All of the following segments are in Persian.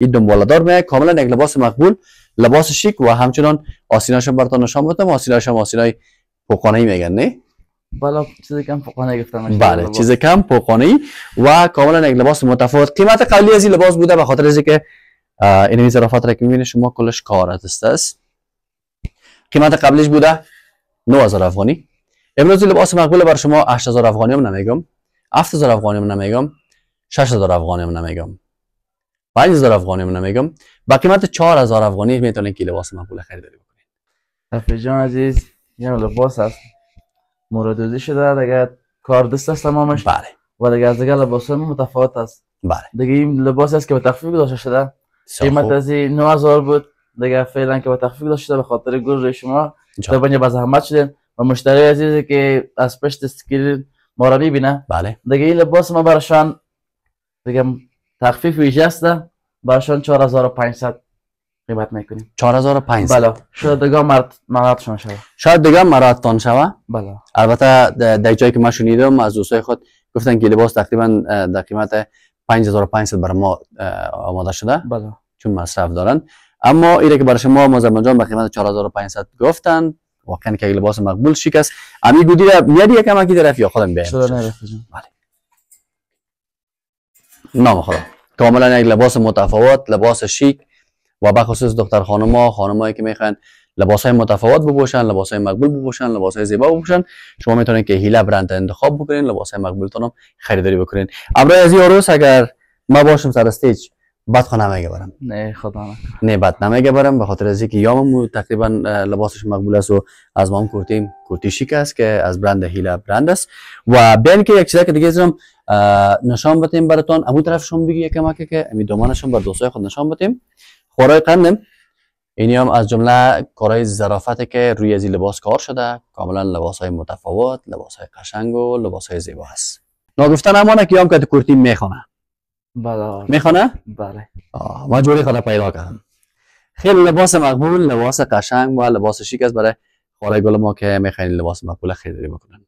این دار میه کاملا یک لباس مقبول لباس شیک و همچنان آسیناش بر براتون نشان بدم آسیناش هم آسینای پوکانی میگن نه بالا چیز کم پوکانی گفتم بله چیز کم پوکانی و کاملا یک لباس متفاوت قیمت قبلی از این لباس بوده به خاطر اینکه این ظرافت را که میبینید شما کلش کار است قیمت قبلیش بوده 9000 افغانی امروز لباس مقبول بر شما 8000 افغانی هم نمیگم 7000 افغانی هم نمیگم 6000 افغانی هم نمیگم 5000 افغانی من میگم با قیمت 4000 افغانی میتونید که لباس پول خریداری بکنید رفیق جان عزیز یه لباس است مورد شده دیگه کار دست است تمامش بله و دیگه از دیگه لباس هم متفاوت است بله دیگه این لباس است که به تخفیف داده شده قیمت از 9000 بود دیگه فعلا که به تخفیف داده شده به خاطر گوز شما طبعا باز زحمت شدین و مشتری عزیزی که از پشت اسکرین ما را میبینه بله دیگه این لباس ما برشان دیگه تخفیف ویژه است برشان 4500 قیمت میکنیم 4500 بله شاید دیگه مرد شما شود شاید دیگه تان شود بله البته در جایی که ما شنیدم از دوستای خود گفتن که لباس تقریبا در قیمت 5500 بر ما آماده شده بله چون مصرف دارن اما ایره که برای شما مازرمان جان به قیمت 4500 گفتن واقعا که لباس مقبول شیک است امی گودی را میاد یکم طرف یا خودم بیام شده بله نامخدا کاملا یک لباس متفاوت لباس شیک و بخصوص دختر خانم خانمایی که میخوان لباس های متفاوت بپوشن لباس های مقبول بپوشن لباس های زیبا بپوشن شما میتونید که هیله برند انتخاب بکنین لباس های مقبول هم خریداری بکنین امروز از یاروس اگر ما باشم سر استیج بد خو نمیگه برم نه خدا نه نه بد نمیگه برم به خاطر از اینکه یامم تقریبا لباسش مقبول است و از ما کورتیم کرتیم شیک است که از برند هیله برند است و بین که یک که دیگه نشان بتیم براتون امو طرف شما بگی یکم که امی دومانشون بر دوستای خود نشان بتیم خورای قندم اینی هم از جمله کارای ظرافتی که روی از لباس کار شده کاملا لباس های متفاوت لباس های قشنگ و لباس های زیبا هست ناگفتن امانه که هم کت کرتی میخونه بله میخونه؟ بله جوری خدا پیدا کردم خیلی لباس مقبول لباس قشنگ و لباس شیک است برای خاله گل ما که میخواین لباس مقبول داری میکنن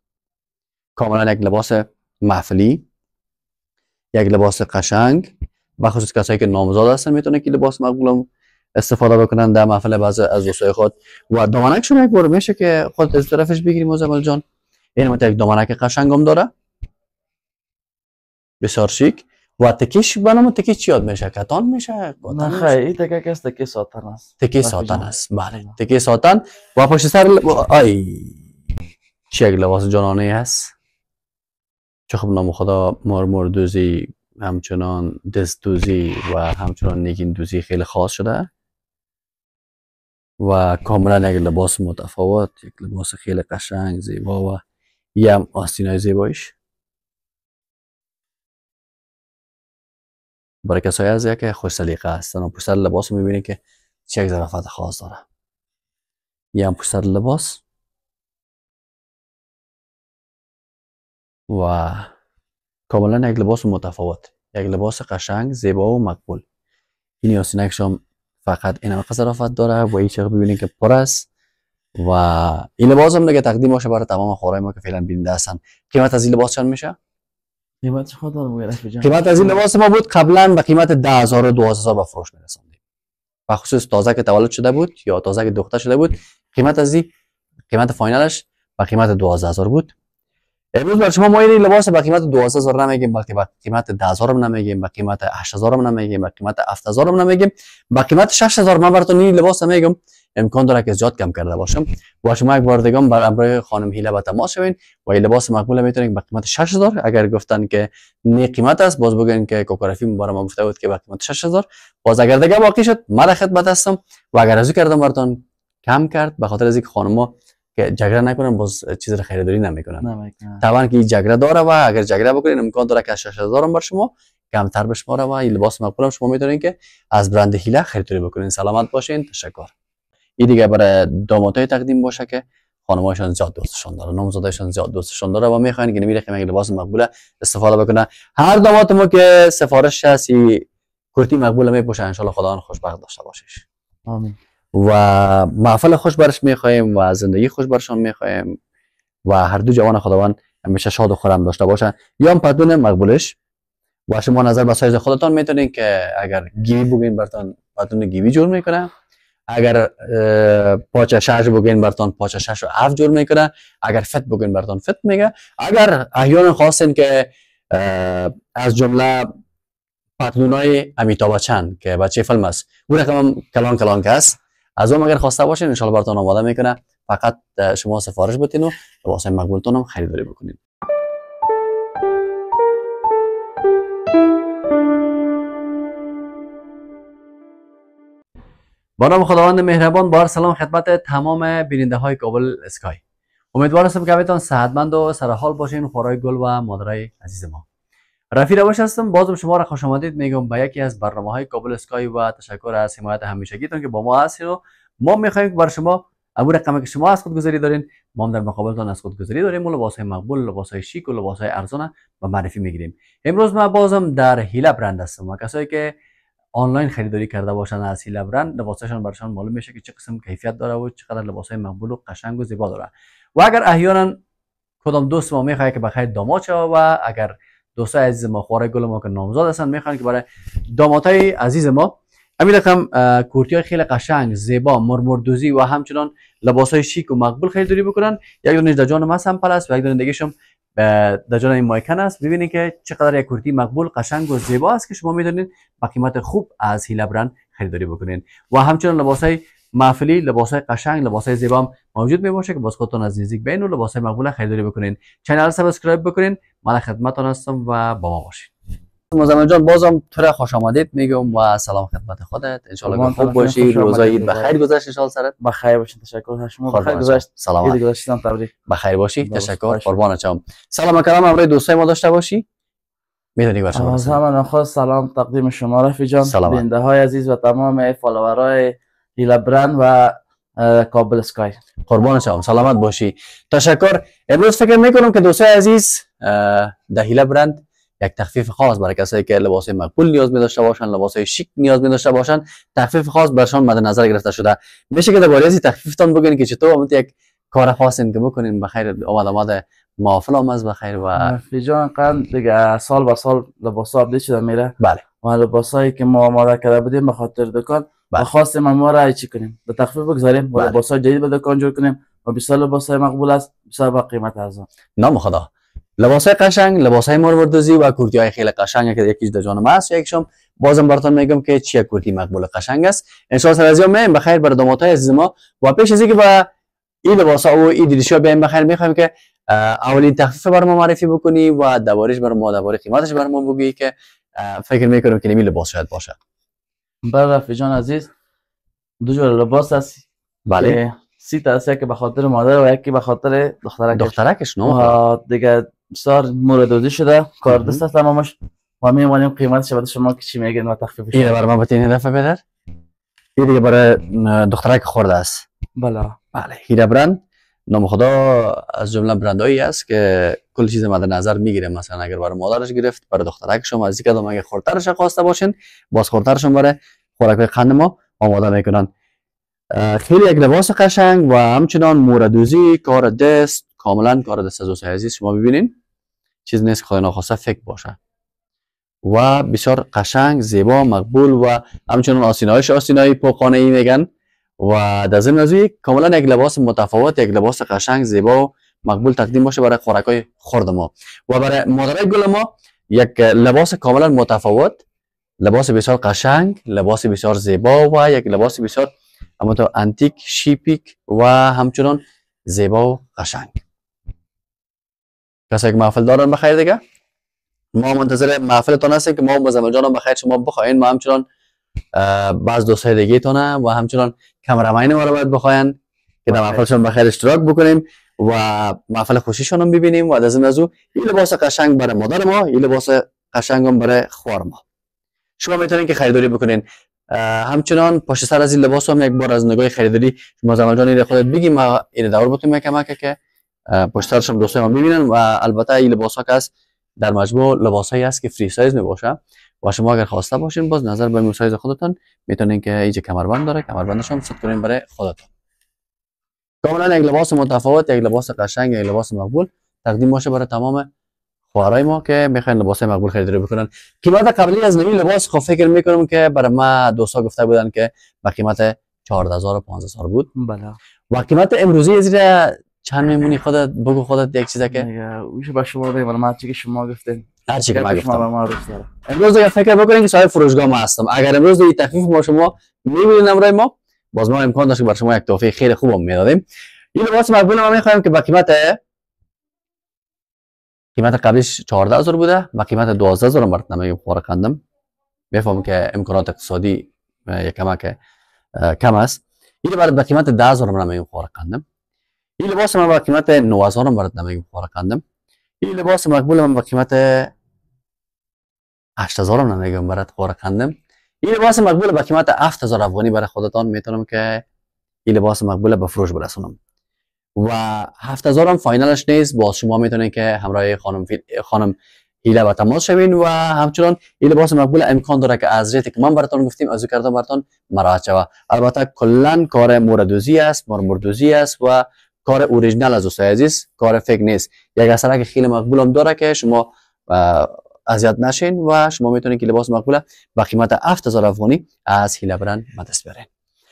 کاملا یک لباس محفلی یک لباس قشنگ و کسایی که نامزاد هستن میتونه که لباس مقبول استفاده بکنن در محفل بعض از دوستای خود و شما یک بار میشه که خود از طرفش بگیریم زمال جان این مت یک دامنک قشنگ هم داره بسیار شیک و تکیش بنام تکی چیاد یاد میشه کتان میشه نه خیر این تکه کس تکی ساتن است تکی ساتن است بله تکی ساتن و پشت سر آی چه لباس جانانه است چه خب نام خدا مارمور دوزی همچنان دست دوزی و همچنان نگین دوزی خیلی خاص شده و کاملا یک لباس متفاوت یک لباس خیلی قشنگ زیبا و یه هم آستین های زیبایش برای کسایی از یک خوش سلیقه هستن و پوستر لباس میبینید که چه یک خاص داره یه هم پوستر لباس و کاملا یک لباس متفاوت یک لباس قشنگ زیبا و مقبول این یاسینکش شام فقط این همه صرافت داره و این چقدر ببینید که پر است و این لباس هم دیگه تقدیم باشه برای تمام خورای ما که فعلا بیننده هستن قیمت از این لباس چند میشه قیمت قیمت از این لباس ما بود قبلا به قیمت 10000 و 12000 به فروش میرسوندیم و خصوص تازه که تولد شده بود یا تازه که دختر شده بود قیمت از این قیمت فاینالش به قیمت هزار بود امروز بر شما ما لباس با قیمت 2000 نمیگیم با قیمت 10000 نمیگیم با قیمت 8000 نمیگیم با قیمت 7000 نمیگیم با قیمت 6000 من براتون این لباس میگم امکان داره که زیاد کم کرده باشم و شما یک بار دیگه بر امر خانم هیله به تماس شوین و این لباس مقبول میتونید با قیمت 6000 اگر گفتن که نه قیمت است باز بگین که کوکرافی برای ما گفته بود که با قیمت 6000 باز اگر دیگه باقی شد ما در خدمت هستم و اگر ازو کردم براتون کم کرد به خاطر اینکه خانم که جګړه نکنن باز چیز را خریداری نمیکنن توان طبعا که جګړه داره و اگر جګړه بکنین امکان داره که 6000 بر شما کمتر به شما و این لباس مقبول شما میتونین که از برند هیله خریداری بکنین سلامت باشین تشکر این دیگه برای داماتای تقدیم باشه که خانمایشان زیاد دوستشان داره نامزدایشان زیاد دوستشان داره و میخوان که نمیره قیمه لباس مقبوله استفاده بکنه هر دامات ما که سفارش هست کرتی مقبوله میپوشه ان خدا خوش خوشبخت داشته باشیش آمین و معفل خوش برش میخواهیم و زندگی خوش برشان میخواهیم و هر دو جوان خداوند همیشه شاد و خورم داشته باشن یا پدون مقبولش و شما نظر به سایز خودتان میتونین که اگر گیوی بگین برتان پدون گیوی جور میکنه اگر پاچه شش بگین برتان پاچه شش و جور میکنه اگر فت بگین برتان فت میگه اگر احیان خواستین که از جمله های امیتابا چند که بچه فلم است اون کلان کلان است از اون اگر خواسته باشین ان الله براتون آماده میکنه فقط شما سفارش بدین و واسه مقبولتون هم خریداری بکنید با نام خداوند مهربان بار سلام خدمت تمام بیننده های کابل اسکای امیدوارم که بتون صحتمند و سرحال باشین خورای گل و مادرای عزیز ما رفی روش هستم بازم شما را خوش آمدید میگم به یکی از برنامه های کابل اسکای و تشکر از حمایت همیشگیتون که با ما هستید و ما میخوایم بر شما امور رقمی که شما از خودگذاری دارین ما هم در مقابلتان از خودگذاری داریم و لباس های مقبول لباس های شیک و لباس های ارزانه و معرفی میگیریم امروز ما بازم در هیلا برند هستم و کسایی که آنلاین خریداری کرده باشن از هیلا برند لباسشان برشان معلوم میشه که چه قسم کیفیت داره و چقدر لباس های مقبول و قشنگ و زیبا داره و اگر احیانا کدام دوست ما میخواد که بخیر داماد شوه و اگر دوستای عزیز ما خواره گل ما که نامزاد هستن میخوان که برای های عزیز ما همین رقم کورتی های خیلی قشنگ زیبا مرمردوزی و همچنان لباس های شیک و مقبول خیلی داری بکنن یک دونش در جان هم پلس و یک دونه دیگه در جان این مایکن است ببینید که چقدر یک کرتی مقبول قشنگ و زیبا است که شما میدونید با قیمت خوب از هیلا برند خریداری بکنین و همچنان لباس های محفلی لباس های قشنگ لباس های موجود می باشه که باز خودتون از نزدیک بین و لباس های مقبول خریداری بکنین چنل سابسکرایب بکنین من خدمتتون هستم و با ما باشین مزمل جان بازم تو خوش آمدید میگم و سلام خدمت خودت ان خوب باشی روزای بخیر بله. گذشت ان سرت بخیر باشی تشکر شما بخیر گذشت سلام عید گذشتم تبریک بخیر باشی تشکر قربان چم سلام کلام امروز دوستای ما داشته باشی میدونی باشه من خواست سلام تقدیم شما رفی جان بنده های عزیز و تمام فالوورای بران و کابل اسکای قربان شما سلامت باشی تشکر امروز فکر میکنم که دوستای عزیز e، در هیلبرند یک تخفیف خاص برای کسایی که لباس مقبول نیاز می داشته باشن لباس شیک نیاز می داشته باشن تخفیف خاص برشان مد نظر گرفته شده میشه که درباره از تخفیفتان بگین که چطور امت یک کار خاص که بکنین بخیر اومد اومد معافل آمد بخیر و مفلی جان قند دیگه سال به سال لباس آبدی شده میره بله و لباسایی که ما آماده کرده بودیم به خاطر دکان بله. خواست ما را چی کنیم به تخفیف بگذاریم و بله. لباس جدید به دکان کنیم و بیشتر لباس های مقبول است بسیار با قیمت ارزان نام خدا لباس های قشنگ لباس های مروردوزی و کورتی های خیلی قشنگ که یکیش در جانم است یکشم بازم براتون میگم که چیه کورتی مقبول قشنگ است انشاءالله سر الله میم بخیر بر دامات های عزیز ما و پیش از اینکه با این لباس ها و این ها بیم بخیر میخوایم که اولین تخفیف بر ما معرفی بکنی و دووارش بر ما دواری قیمتش بر ما بگی که فکر میکنم که نمی لباس شاید باشه بر رفی جان عزیز دو جور لباس هست بله سی تا هست یکی به خاطر مادر و یکی به خاطر دخترکش دخترکش نو دیگه سار مورد شده کار دست هست تمامش و میمانیم قیمت شود شما که چی میگین و شده اینه برای ما بتین دفعه بدر این دیگه برای دخترک خورده است بله بله هیره برند نام خدا از جمله برندایی است که کل چیز مد نظر میگیره مثلا اگر برای مادرش گرفت برای دخترک شما از کدام اگه خورترش خواسته باشین باز خورترشون برای خوراک قند ما آماده میکنن خیلی یک لباس قشنگ و همچنان موردوزی کار دست کاملا کار دست از عزیز شما ببینین چیز نیست که خدای ناخواسته فکر باشه و بسیار قشنگ زیبا مقبول و همچنان آسینایش آسینهای پوکانه ای میگن و در ضمن از کاملا یک لباس متفاوت یک لباس قشنگ زیبا و مقبول تقدیم باشه برای خوراکای خورد ما و برای مادرای گل ما یک لباس کاملا متفاوت لباس بسیار قشنگ لباس بسیار زیبا و یک لباس بسیار اما انتیک شیپیک و همچنان زیبا و قشنگ کسایی که محفل دارن بخیر دیگه ما منتظر محفلتان هستیم که ما با زمل جانم بخیر شما بخواین ما همچنان بعض دوستای دیگه تانه و همچنان کمرمین ما رو باید بخواین که در محفلشون بخیر اشتراک بکنیم و محفل خوشیشان هم ببینیم و از این از این لباس قشنگ برای مادر ما این لباس قشنگ هم برای خوار ما شما میتونین که خریداری بکنین همچنان پشت سر از این لباس هم یک بار از نگاه خریداری شما زمان جان خودت بگیم ما این دور بکنیم کمک که پشت سرش هم دوستای ما ببینن و البته این لباس ها که در مجموع لباس هایی است که فری سایز می باشه و شما اگر خواسته باشین باز نظر به مسایز خودتان میتونین که اینجا کمربند داره کمربندش هم ست کنین برای خودتان کاملا یک لباس متفاوت یک لباس قشنگ یک لباس مقبول تقدیم باشه برای تمام خواهرای ما که میخواین لباس مقبول خریداری بکنن قیمت قبلی از نمی لباس خب فکر میکنم که برای ما دوستا گفته بودن که با قیمت 14000 بود بله و قیمت امروزی از چند میمونی خودت بگو خودت یک چیزه که اوش به شما بگم من چی که شما گفتین هر چی که ما گفتم امروز اگر فکر بکنید که صاحب فروشگاه ما هستم اگر امروز این تخفیف ما شما میبینید امرای ما باز ما امکان داشت که بر شما یک تحفه خیلی خوب هم میدادیم این لباس مقبول ما میخوایم که با قیمت قیمت قبلش 14000 بوده با قیمت 12000 برات نمیگم خور کندم میفهم که امکانات اقتصادی یکم که کم است این بعد با قیمت 10000 هم نمیگم خور کندم این لباس ما با قیمت 9000 برات نمیگم خور کندم این لباس مقبول من با قیمت 8000 نه میگم برات قرار کندم این لباس مقبول با قیمت 7000 افغانی برای خودتان میتونم که این لباس مقبول به فروش برسونم و 7000 هم فاینالش نیست با شما میتونید که همراه خانم فیل... خانم هیله به تماس شوین و همچنان این لباس مقبول امکان داره که از ریتی که من براتون گفتیم از کردم براتون مراجعه البته کلا کار مردوزی است مرمردوزی است و کار اوریجینال از دوستای عزیز کار فکر نیست یک که خیلی مقبول هم داره که شما اذیت نشین و شما میتونید که لباس مقبوله با قیمت 7000 افغانی از هیلبرن برند به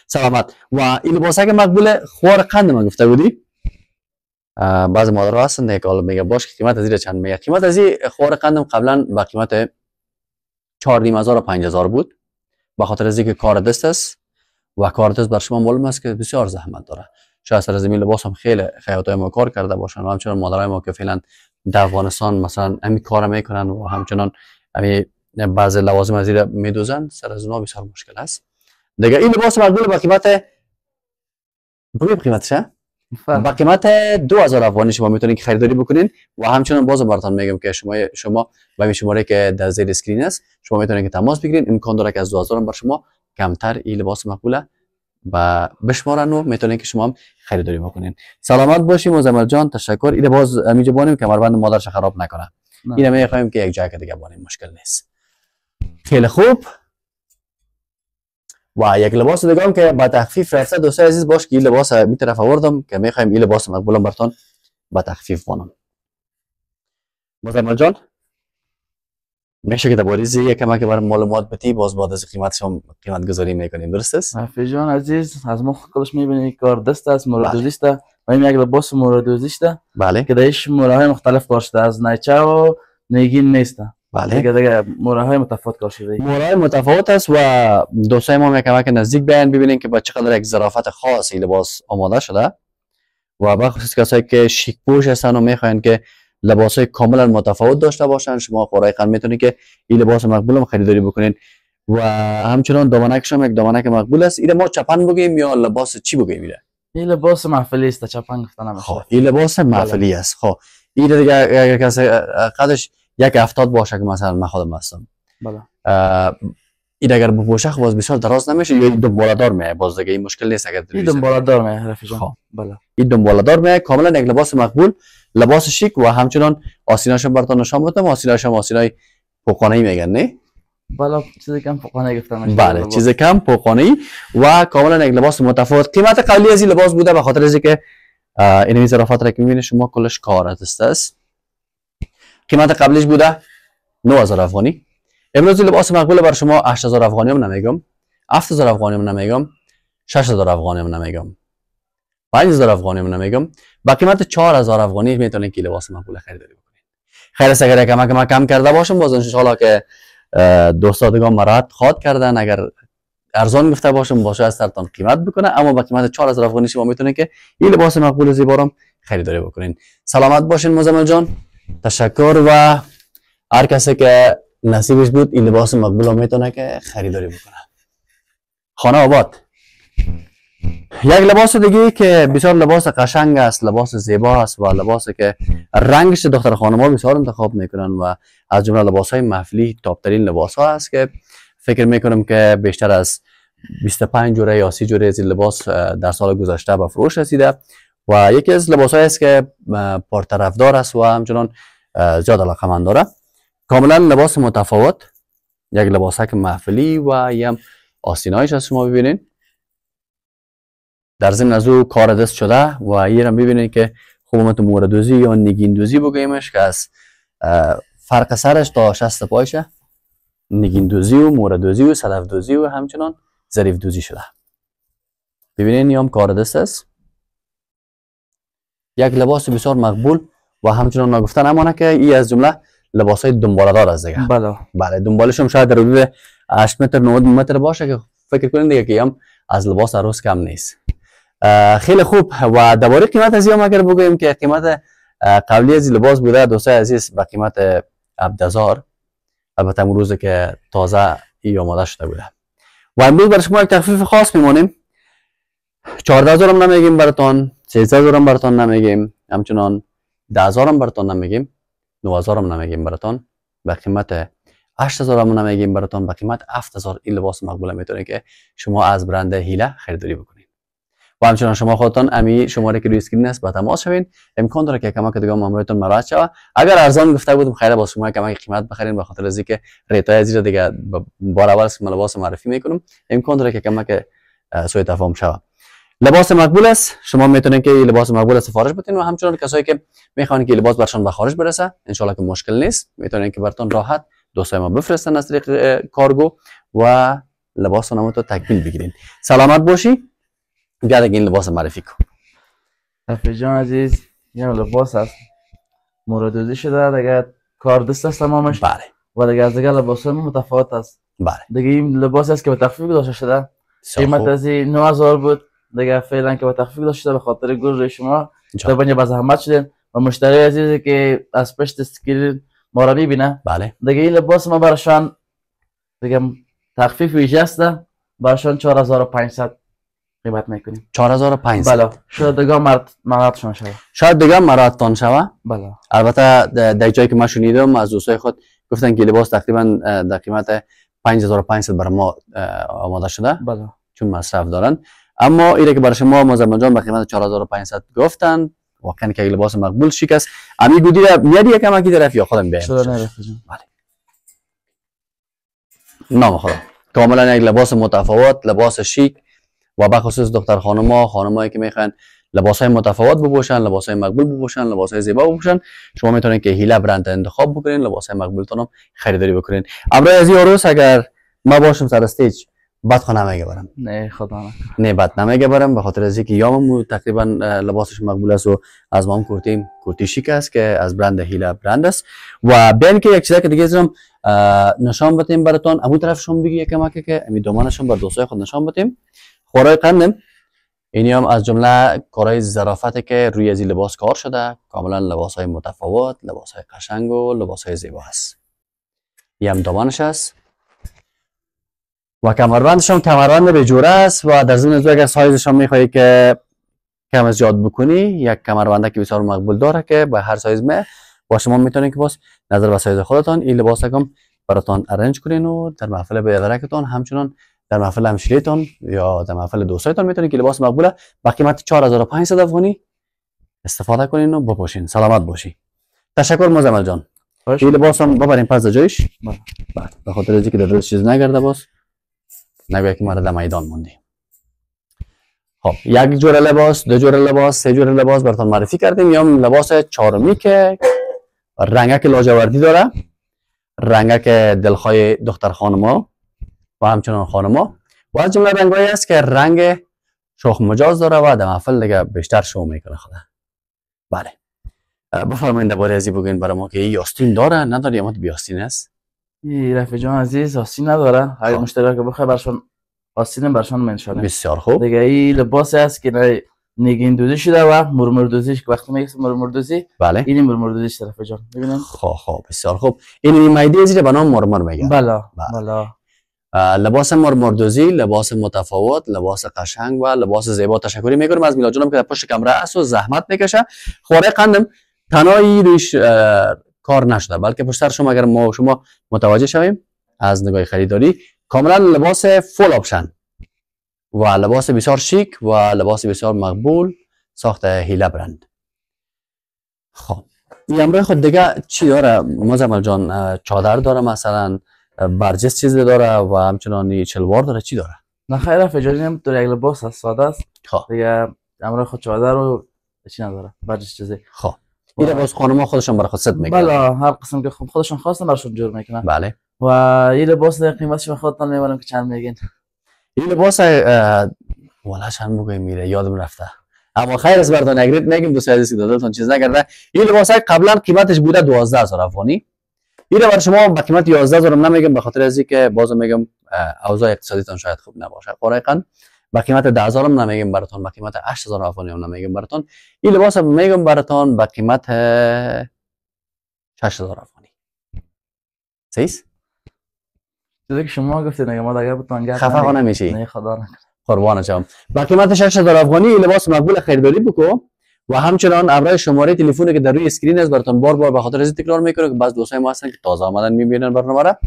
سلامت و این لباس که مقبول خور قند ما گفته بودی بعض مادرها هستن که حالا میگه باش که قیمت از زیر چند میگه قیمت از این خور قندم قبلا با قیمت 4500 و 5000 بود به خاطر از اینکه کار دست است و کار دست بر شما معلوم است که بسیار زحمت داره شاید سر زمین لباس هم خیلی خیاطای ما کار کرده باشن و همچنان مادرای ما که فعلا در افغانستان مثلا همین کار میکنن و همچنان همین بعض لوازم از میدوزن سر از اونا بسیار مشکل است دیگه این لباس مردم با قیمت بگیم قیمتشه بله. با قیمت 2000 افغانی شما میتونید که خریداری بکنین و همچنان باز براتون میگم که شما شما و این شماره که در زیر اسکرین است شما میتونید که تماس بگیرید امکان داره که از 2000 بر شما کمتر این لباس مقبوله و بشمارن و میتونین که شما هم خریداری بکنین سلامت باشیم و جان تشکر اینه باز میجه بانیم مربند مادرش خراب نکنه اینه میخوایم که یک جای دیگه بانیم مشکل نیست خیلی خوب و یک لباس دیگه هم که با تخفیف رفته دوستای عزیز باش که این لباس می طرف آوردم که میخوایم این لباس مقبولم برتون با تخفیف بانم مزمل جان میشه که درباره یکم که بر معلومات بتی باز بعد از قیمت هم قیمت گذاری میکنیم درست است حفیظ جان عزیز از ما خودش میبینی کار دست است مورد بله. دوزیست و این یک لباس مورد دوزیست بله که دایش موره مختلف کار شده از نیچه و نگین نیست بله دیگه دیگه موره متفاوت کار شده موره متفاوت است و دوستای ما یکم که نزدیک بیان ببینین که با چقدر یک ظرافت خاصی لباس آماده شده و بخصوص کسایی که شیک پوش هستن و میخواین که لباس های کاملا متفاوت داشته باشن شما خورای میتونید که این لباس مقبول هم خریداری بکنین و همچنان دامنکش هم یک دامنک مقبول است این ما چپن بگیم یا لباس چی بگیم ایده این لباس محفلی است چپن گفتن خب این لباس محفلی است خب این دیگه اگر کسی قدش یک افتاد باشه که مثلا من خودم هستم بله این اگر بپوشه باز بسیار دراز نمیشه یا این دنبالدار میه باز دیگه این مشکل نیست اگر این دنبالدار میه رفیق خب بله این میه کاملا یک لباس مقبول لباس شیک و همچنان آسیناشون براتون نشان بدم آسیناشم آسینای پوکانه ای میگن نه بالا چیز کم پوکانه گفتم بله چیز کم پوکانه و کاملا یک لباس متفاوت قیمت قبلی از این لباس بوده به خاطر اینکه این ظرافت را که میبینید شما کلش کار است قیمت قبلیش بوده 9000 افغانی امروز لباس مقبول بر شما 8000 افغانی هم نمیگم 7000 افغانی هم نمیگم 6000 افغانی هم نمیگم 5000 افغانی من میگم با قیمت 4000 افغانی میتونید که لباس مقبول خریداری بکنید خیر است اگر کم کم کم کرده باشم باز ان که دوستادگان مراد خاط کردن اگر ارزان گفته باشم باشه از سرتان قیمت بکنه اما با قیمت 4000 افغانی شما میتونید که این لباس مقبول زیبارم خریداری بکنید سلامت باشین مزمل جان تشکر و هر کسی که نصیبش بود این لباس مقبول میتونه که خریداری بکنه خانه آباد یک لباس دیگه که بسیار لباس قشنگ است لباس زیبا است و لباس که رنگش دختر خانم ها بسیار انتخاب میکنن و از جمله لباس های محفلی تاپترین لباس ها است که فکر میکنم که بیشتر از 25 جوره یا 30 جوره از لباس در سال گذشته به فروش رسیده و یکی از لباس است که پرطرفدار است و همچنان زیاد علاقه من داره کاملا لباس متفاوت یک لباسک محفلی و یم آستینایش از شما ببینید در ضمن از او کار دست شده و این هم ببینید که خوبمت موردوزی یا نگیندوزی بگیمش که از فرق سرش تا شست پایشه نگیندوزی و موردوزی و صدفدوزی و همچنان دوزی شده ببینین هم کار دست است یک لباس بسیار مقبول و همچنان نگفتن امانه که این از جمله لباس های دنباله دار است دیگه بله بله دنبالش هم شاید در حدود 8 متر 9 متر باشه که فکر کنید دیگه که هم از لباس عروس کم نیست خیلی خوب و درباره قیمت از هم اگر بگویم که قیمت قبلی از لباس بوده دوستای عزیز با قیمت 10000 البته امروز که تازه ای آماده شده بوده و امروز برای شما یک تخفیف خاص میمانیم 14000 هم نمیگیم براتون 3000 هم براتون نمیگیم همچنان 10000 هم براتون نمیگیم 9000 هم نمیگیم براتون با قیمت 8000 هم نمیگیم براتون با قیمت 7000 این لباس مقبول میتونه که شما از برند هیله خریداری بکنید و همچنان شما خودتان امی شماره که روی اسکرین است با تماس شوین امکان داره که کمک دیگه مامورتون مراد شوه اگر ارزان گفته بودم خیر با شما کمک قیمت بخرین به خاطر از که ریتای زیرا دیگه بار اول اسم لباس معرفی میکنم امکان داره که کمک سوء تفاهم شوه لباس مقبول است شما میتونید که لباس مقبول سفارش بدین و همچنان کسایی که میخوان که لباس برشان به خارج برسه ان که مشکل نیست میتونید که براتون راحت دوستای ما بفرستن از طریق کارگو و لباس نامتو تکمیل بگیرین سلامت باشی بیاد این لباس معرفی کن رفیق جان عزیز این لباس هست مرادوزی شده اگر کار دست است تمامش بله و دیگه از دیگه لباس هم متفاوت است بله دیگه این لباس است که به تخفیف گذاشته شده قیمت از 9000 بود دیگه فعلا که به تخفیف گذاشته شده به خاطر گروه شما طبعا به زحمت شدین و مشتری عزیزی که از پشت سکرین ما را میبینه بله دیگه این لباس ما برشان دیگه تخفیف ویژه است برشان 4500 قیمت میکنیم 4500 بله شاید دیگه مراتشان شود شاید دیگه مراتتان شوه بله البته در جایی که ما شنیدم از دوستای خود گفتن که لباس تقریبا در قیمت 5500 بر ما آماده شده بله چون مصرف دارن اما ایره که برای شما مزمن جان به قیمت 4500 گفتن واقعا که لباس مقبول شکست امی گودی را میادی یکم اکی طرف یا خودم بیایم شده نه بله نام خدا کاملا یک لباس متفاوت لباس شیک و به خصوص ها خانم خانمایی که میخوان لباس های متفاوت بپوشن لباس های مقبول بپوشن لباس های زیبا بپوشن شما میتونید که هیله برند انتخاب بکنین لباس های مقبولتون هم خریداری بکنین امروز از یاروس اگر ما باشم سر استیج بد خو برم نه خدا نه بد نمیگه برم به خاطر از که یامم تقریبا لباسش مقبول است و از ما هم کرتی کرتی شیک است که از برند هیلا برند است و بین که یک که دیگه زرم نشان بتیم براتون ابو طرف شما بگی یکم که امی دومانشون بر دوستای خود نشان بتیم خورای قندم اینی هم از جمله کارهای ظرافتی که روی از لباس کار شده کاملا لباس های متفاوت لباس های قشنگ و لباس های زیبا هست یه هم دامانش هست و کمربندش هم کمربند به جوره است و در ضمن اگر سایزش هم میخوایی که کم از زیاد بکنی یک کمربنده که بسیار مقبول داره که به هر سایز می با شما میتونید که باز نظر به سایز خودتان این لباس هم براتان ارنج کنین و در محفل به همچنان در محفل همشیریتان یا در محفل دوستایتان میتونید که لباس مقبوله با قیمت 4500 افغانی استفاده کنین و بپوشین سلامت باشی تشکر مزمل جان این لباس هم ببریم پس جایش بله. بله. به خاطر که در چیز نگرده باز نگوی که ما در میدان موندیم خب یک جور لباس دو جور لباس سه جور لباس براتون معرفی کردیم یا لباس چارمی که رنگک لاجوردی داره رنگک دلخواه دختر خانم ها و همچنان خانما و از جمله رنگ است که رنگ شخ مجاز داره و در محفل دیگه بیشتر شو میکنه خدا بله بفرمایید دوباره ازی بگین برای ما که یاستین داره نداره یا بیاستین است ای رفیق جان عزیز آستین نداره هر خب. مشتری که بخواد برشون آستین برشون منشانه بسیار خوب دیگه این لباس است که نگین دوزی شده و مرمر دوزی که وقتی میگه مرمر دوزی بله این مرمر دوزی طرف جان ببینم خب خب بسیار خوب این میدی ازی به نام مرمر میگه بله بله, بله. لباس مرمردوزی لباس متفاوت لباس قشنگ و لباس زیبا تشکری میکنم از میلاد جانم که در پشت کمره است و زحمت میکشه خوره خب، قندم تنهایی روش کار نشده بلکه پشتر شما اگر ما شما متوجه شویم از نگاه خریداری کاملا لباس فول آپشن و لباس بسیار شیک و لباس بسیار مقبول ساخته هیله برند خب یه امروی خود خب دیگه چی داره مزمل جان چادر داره مثلا برجست چیز داره و همچنان چلوار داره چی داره نه خیر فجاری هم تو یک لباس است ساده است خب دیگه امر خود چادر رو چی نداره برجست چیزی خب این لباس خانم خودشون برای خود صد میکنه بله هر قسم که خودشون خواستن برشون جور میکنن بله و این لباس قیمتش من خودتان میبرم که چند میگین این لباس والا چند بگویم میره یادم رفته اما خیر از بردان اگریت میگیم دوست عزیزی دادتون چیز نکرده این لباس قبلا قیمتش بوده 12000 افغانی این برای شما با قیمت 11 زرم نمیگم به خاطر ازی که بازم میگم اوضاع اقتصادیتان شاید خوب نباشه قرائقا با قیمت 10000 هم نمیگم براتون با قیمت 8000 افغانی هم نمیگم براتون این لباس هم میگم براتون با قیمت 6000 افغانی سیس چیزی که شما گفتید نگه ما دیگه بتون گفت خفه نمیشی نه خدا نکنه قربان شما با قیمت 6000 افغانی لباس مقبول خریداری بکو و همچنان ابرای شماره تلفونی که در روی اسکرین است براتون بار بار به خاطر از تکرار میکنه که بعض دوستای ما هستن که تازه آمدن میبینن برنامه را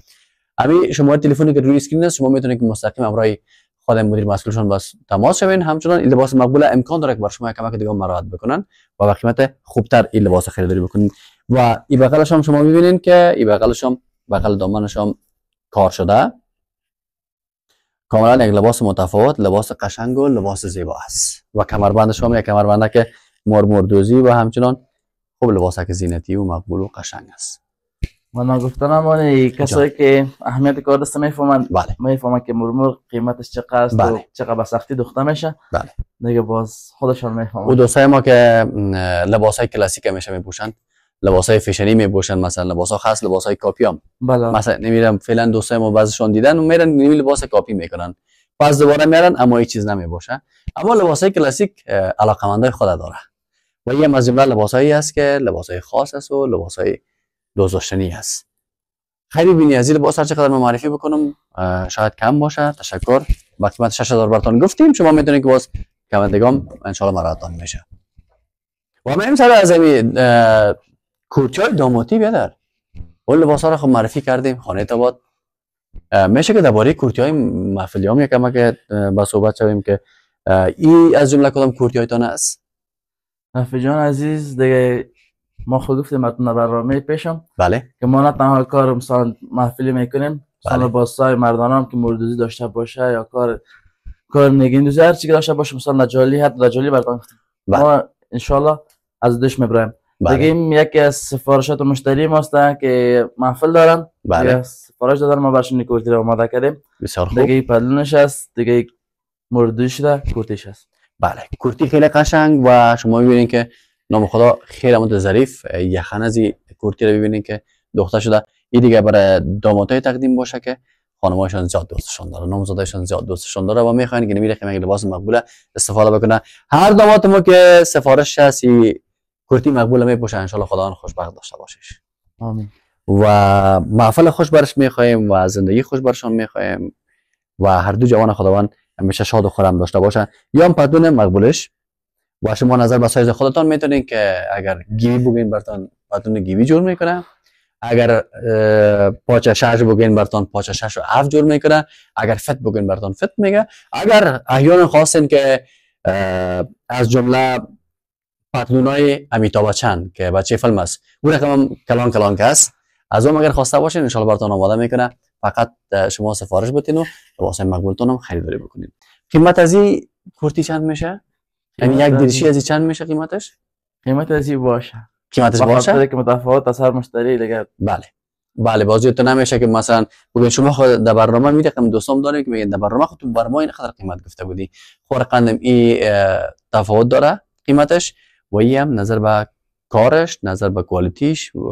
همین شماره تلفنی که روی اسکرین است شما میتونید که مستقیم ابرای خود مدیر مسئولشان با تماس شوین همچنان این لباس مقبول امکان داره که بر شما کمک دیگه مراحت بکنن و با قیمت خوبتر این لباس خریداری بکنید و این بغلش هم شما میبینین که این بغلش هم بغل دامنش هم کار شده کاملا یک لباس متفاوت لباس قشنگ و لباس زیبا است و کمربندش شما یک کمربنده که مرمردوزی و همچنان خوب لباسک زینتی و مقبول و قشنگ است و نگفتن هم کسایی که اهمیت کار دست میفهمند بله میفهمند که مرمر قیمتش چقدر است و بله. چقدر به سختی دخته میشه بله دیگه باز خودشان میفهمند و دوستای ما که های کلاسیک همیشه میپوشند لباسای فشنی میپوشن مثلا لباسا خاص لباسای کاپی هم بله. مثلا نمیرم فعلا دوستای ما بعضشون دیدن و میرن نمی لباس کاپی میکنن پس دوباره میرن اما هیچ چیز نمیباشه اما های کلاسیک علاقمندای خود داره و یه هم از جمله لباسایی است که لباسای خاص است و لباسای دوزاشتنی هست خیلی بینی از لباس هر چقدر معرفی بکنم شاید کم باشه تشکر با قیمت 6000 براتون گفتیم شما میتونید که باز کمندگام ان شاء الله میشه و این امسال از این های داماتی بیادر اون لباس ها رو خب معرفی کردیم خانه تباد میشه که درباره کورتی های محفلی هم یکم که با صحبت شویم که ای از جمله کدام کورتی هایتان است نفی جان عزیز دیگه ما خود گفتیم متن برنامه پیشم بله که ما نه تنها کار مثلا محفلی میکنیم سال بله. مردان هم که مردوزی داشته باشه یا کار کار نگین دوزی هر که داشته باشه مثلا نجالی حتی نجالی براتون گفتیم بله. ما انشالله از دوش میبریم بله. دیگه این یکی از سفارشات مشتری ماست که محفل دارن بله سفارش دادن ما برشون کورتی رو آماده کردیم بسیار خوب دیگه پدلونش هست دیگه مردوزی شده کورتیش هست بله کرتی خیلی قشنگ و شما میبینید که نام خدا خیلی مد ظریف یخن از کرتی رو ببینید که دوخته شده این دیگه برای دامادای تقدیم باشه که خانمایشان زیاد دوستشان داره نامزدایشان زیاد دوستشان داره و میخواین که نمیره یک لباس مقبوله استفاده بکنه هر دامات ما که سفارش هست کرتی مقبوله میپوشه انشالله خدا خوشبخت داشته باشش آمین و معفل خوش برش میخوایم و زندگی خوش برشان میخوایم و هر دو جوان خداوند همیشه شاد و خورم داشته باشن یا هم پدون مقبولش و شما نظر به سایز خودتان میتونین که اگر گیوی بگین برتان پدون گیوی جور میکنه اگر پاچه شش بگین برتان پاچه شش و هفت جور میکنه اگر فت بگین برتان فت میگه اگر احیانا خواستین که از جمله های امیتا چند که بچه فلم است اون رقم هم کلان کلان که هست از اون اگر خواسته باشین ان برتان آماده میکنه فقط شما سفارش بتین و واسه مقبولتون هم خریداری بکنید قیمت از این کرتی چند میشه یعنی یک دریشی از چند میشه قیمتش قیمت از این باشه قیمتش باشه که متفاوت از هر مشتری دیگه بله بله بازی تو نمیشه که مثلا بگن شما خود در برنامه می رقم دوستام داریم که میگن در برنامه خود تو بر ما این قیمت گفته بودی خور قندم این تفاوت داره قیمتش و هم نظر به کارش نظر به کوالیتیش و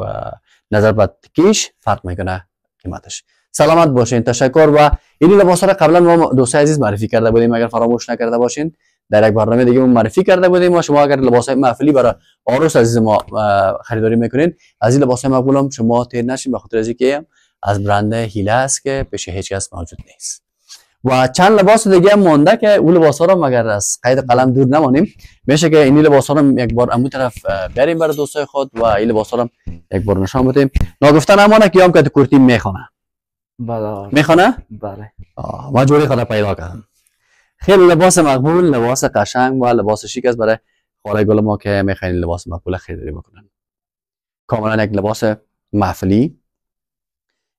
نظر به تکیش فرق میکنه قیمتش سلامت باشین تشکر و این لباس را قبلا ما دوست عزیز معرفی کرده بودیم اگر فراموش نکرده باشین در یک برنامه دیگه معرفی کرده بودیم و شما اگر لباس های محفلی برای عروس عزیز ما خریداری میکنین از این لباس های مقبول شما تیر نشین بخاطر از اینکه از برند هیله است که پیش هیچ کس موجود نیست و چند لباس دیگه مونده که اون لباس ها رو مگر از قید قلم دور نمانیم میشه که این لباس ها رو یک بار امو طرف بریم برای دوستای خود و این لباس ها رو یک بار نشان بدیم ناگفتن امانه که هم که کورتی میخونه بله میخونه؟ بله آه ما جوری خدا پیدا کردم خیلی لباس مقبول لباس قشنگ و لباس شیک است برای خاله گل ما که میخواین لباس مقبول خریداری بکنن کاملا یک لباس محفلی